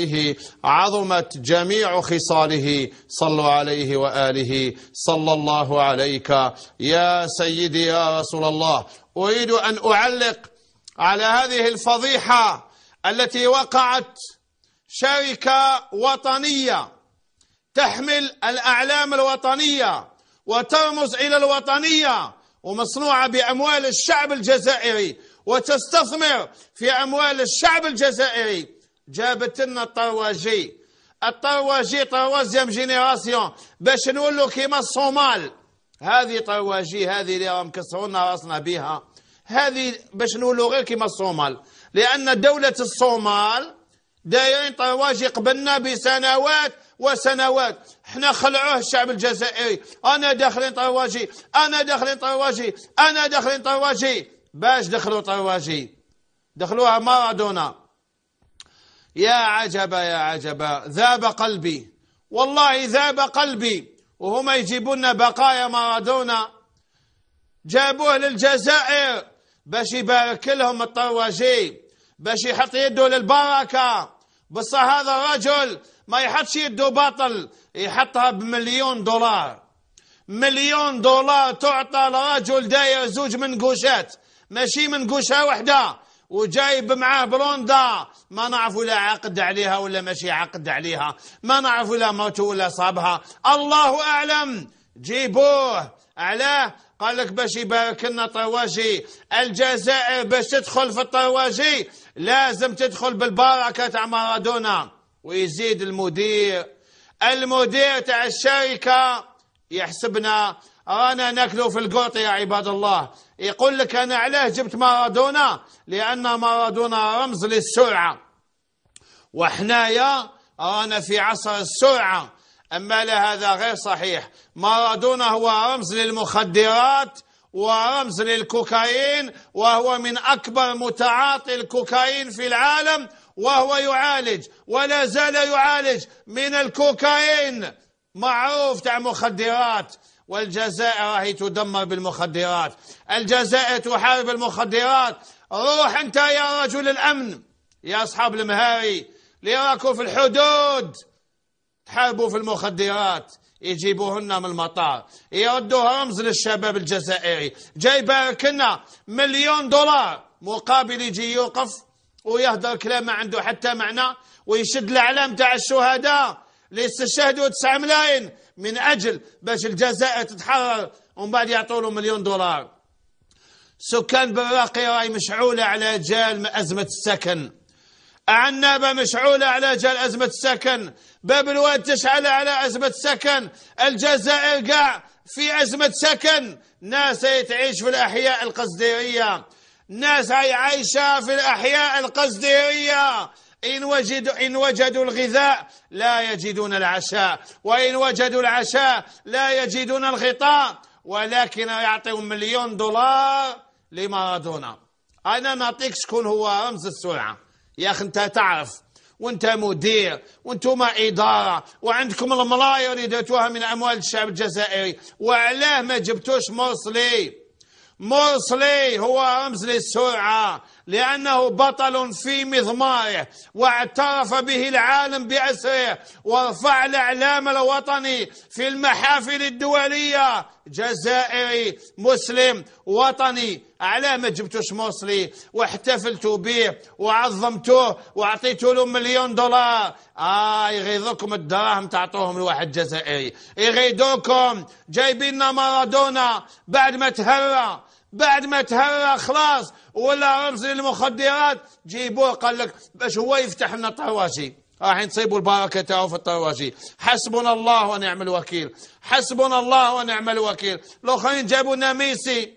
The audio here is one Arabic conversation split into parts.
عليه عظمت جميع خصاله صلوا عليه وآله صلى الله عليك يا سيدي يا رسول الله أريد أن أعلق على هذه الفضيحة التي وقعت شركة وطنية تحمل الأعلام الوطنية وترمز إلى الوطنية ومصنوعة بأموال الشعب الجزائري وتستثمر في أموال الشعب الجزائري جابت لنا الطرواجي الطرواجي طروازيام جينيراسيون باش نولوا كيما الصومال هذه طرواجي هذه اللي راهم كسرونا راسنا بها هذه باش نولوا غير كيما الصومال لان دوله الصومال دايرين طرواجي قبلنا بسنوات وسنوات احنا خلعوه الشعب الجزائري انا داخلين طرواجي انا داخلين طرواجي انا داخلين طرواجي باش دخلوا طرواجي دخلوها مارادونا يا عجبا يا عجبا ذاب قلبي والله ذاب قلبي وهما يجيبون بقايا مارادونا جابوه للجزائر باش يبارك لهم الطواجي باش يحط يده للبركة بصح هذا الرجل ما يحطش يده باطل يحطها بمليون دولار مليون دولار تعطى لرجل داير زوج منقوشات ماشي منقوشة وحدة وجايب معاه بلوندا ما نعرف ولا عقد عليها ولا ماشي عقد عليها ما نعرف ولا موت ولا صابها الله أعلم جيبوه علاه قال لك باش يبارك لنا طواجي الجزائر باش تدخل في الطواجي لازم تدخل بالبركه تاع مارادونا ويزيد المدير المدير تاع الشركه يحسبنا أنا ناكله في القوط يا عباد الله يقول لك أنا علاه جبت مارادونا لأن مارادونا رمز للسرعة وحنايا رانا في عصر السرعة أما لهذا غير صحيح مارادونا هو رمز للمخدرات ورمز للكوكايين وهو من أكبر متعاطي الكوكايين في العالم وهو يعالج ولا زال يعالج من الكوكايين معروف تاع مخدرات والجزائر راهي تدمر بالمخدرات الجزائر تحارب المخدرات روح انت يا رجل الامن يا اصحاب المهاري اللي في الحدود تحاربوا في المخدرات يجيبوهن من المطار يردوها رمز للشباب الجزائري جاي بارك لنا مليون دولار مقابل يجي يوقف ويهدر كلام ما عنده حتى معنى ويشد الاعلام تاع الشهداء ليستشهدوا 9 ملايين من اجل باش الجزائر تتحرر ومن بعد يعطوا له مليون دولار سكان براقي راي مشعوله على جال ازمه السكن عنابة مشعولة على جال أزمة السكن باب الواد تشعل على أزمة السكن الجزائر قاع في أزمة سكن ناس تعيش في الأحياء القصديرية ناس عايشة في الأحياء القصديرية إن وجدوا إن وجدوا الغذاء لا يجدون العشاء وإن وجدوا العشاء لا يجدون الغطاء ولكن يعطيهم مليون دولار لمارادونا أنا نعطيك شكون هو رمز السرعة يا أخي أنت تعرف وانت مدير وانتم إدارة وعندكم المراية اللي درتوها من أموال الشعب الجزائري وعلاه ما جبتوش مرسلي مرسلي هو رمز للسرعة لأنه بطل في مضماره واعترف به العالم بأسره ورفع الإعلام الوطني في المحافل الدولية جزائري مسلم وطني على ما جبتوش موصلي واحتفلت به وعظمته وعطيته له مليون دولار اه يغيظوكم الدراهم تعطوهم لواحد جزائري يغيدوكم جايبين مارادونا بعد ما تهرى بعد ما تهرى خلاص ولا رمز للمخدرات جيبوه قال لك باش هو يفتح لنا الطرواشي راح نصيبوا البركه تاعو في الطرواشي حسبنا الله ونعم الوكيل حسبنا الله ونعم الوكيل الاخرين جابوا لنا ميسي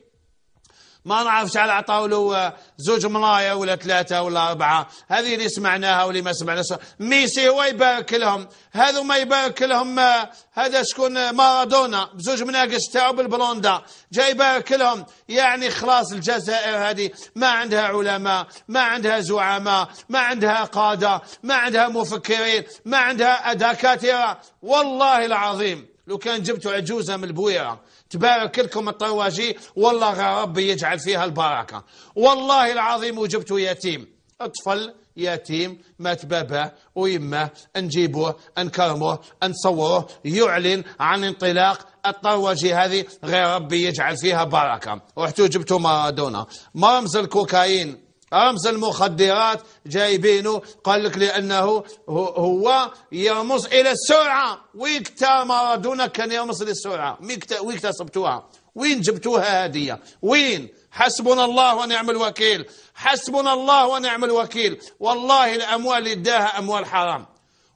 ما نعرف شحال عطاو له زوج ملايا ولا ثلاثة ولا أربعة هذه اللي سمعناها واللي ما سمعناها ميسي هو يبارك لهم هذو ما يبارك لهم آه، هذا شكون آه، مارادونا بزوج مناقش تاعو بالبلوندا جاي يبارك لهم يعني خلاص الجزائر هذه ما عندها علماء ما عندها زعماء ما عندها قادة ما عندها مفكرين ما عندها دكاترة والله العظيم لو كان جبتوا عجوزة من البويرة تبارك لكم الطواجي والله ربي يجعل فيها البركة والله العظيم وجبت يتيم الطفل يتيم مات باباه ويماه نجيبوه نكرموه نصوروه يعلن عن انطلاق الطروجي هذه غير ربي يجعل فيها بركة رحتوا جبتوا مارادونا مرمز الكوكايين رمز المخدرات جايبينه قال لك لأنه هو يرمز إلى السرعة ويكتا مارادونا كان يرمز للسرعة وين اكتسبتوها وين جبتوها هدية وين حسبنا الله ونعم الوكيل حسبنا الله ونعم الوكيل والله الأموال اللي اداها أموال حرام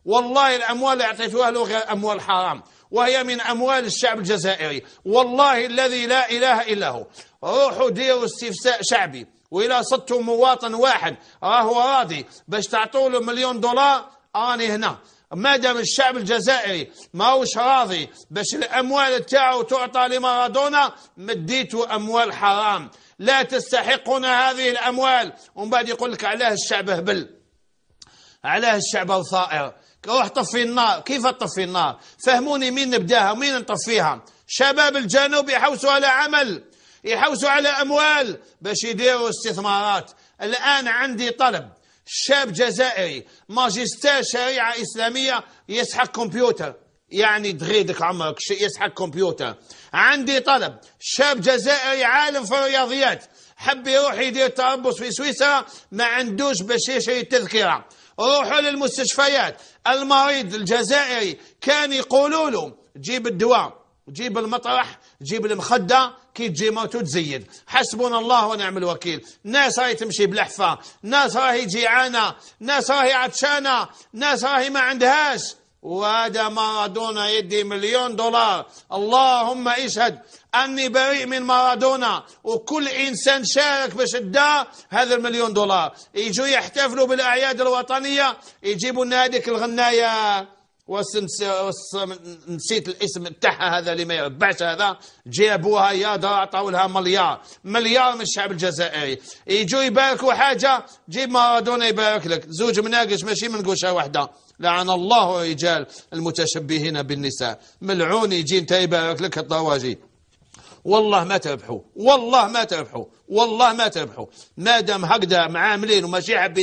والله الأموال اللي أعطيتوها له غير أموال حرام وهي من أموال الشعب الجزائري والله الذي لا إله إلا هو روحوا ديروا استفساء شعبي وإلا صدتوا مواطن واحد راهو آه، راضي باش تعطوا له مليون دولار راني هنا ما دام الشعب الجزائري ماهوش راضي باش الاموال تاعو تعطى لمارادونا مديتو اموال حرام لا تستحقون هذه الاموال ومن بعد يقول لك علاه الشعب هبل علاه الشعب الثائر روح طفي النار كيف تطفي النار فهموني مين نبداها ومين نطفيها شباب الجنوب يحوسوا على عمل يحوسوا على أموال باش يديروا استثمارات الآن عندي طلب شاب جزائري ماجستير شريعة إسلامية يسحق كمبيوتر يعني تغيدك عمرك يسحق كمبيوتر عندي طلب شاب جزائري عالم في الرياضيات حب يروح يدير تربص في سويسرا ما عندوش باش يشري تذكرة روحوا للمستشفيات المريض الجزائري كان يقولوا له جيب الدواء جيب المطرح جيب المخدة كي تجي موت وتزيد حسبنا الله ونعم الوكيل ناس راهي تمشي بلحفة ناس راهي جيعانة ناس راهي عطشانة ناس راهي ما عندهاش وهذا مارادونا يدي مليون دولار اللهم اشهد اني بريء من مارادونا وكل انسان شارك باش ادى هذا المليون دولار يجوا يحتفلوا بالاعياد الوطنيه يجيبوا لنا هذيك الغنايه ونسيت الاسم تاعها هذا اللي ما يربحش هذا جابوها يا عطاو لها مليار مليار من الشعب الجزائري يجوا يباركوا حاجه جيب مارادونا يبارك لك زوج مناقش ماشي من قوشه واحده لعن الله رجال المتشبهين بالنساء ملعون يجي انت يبارك لك الطواجي والله ما تربحوا والله ما تربحوا والله ما تربحوا مادام هكذا معاملين وماشي عبي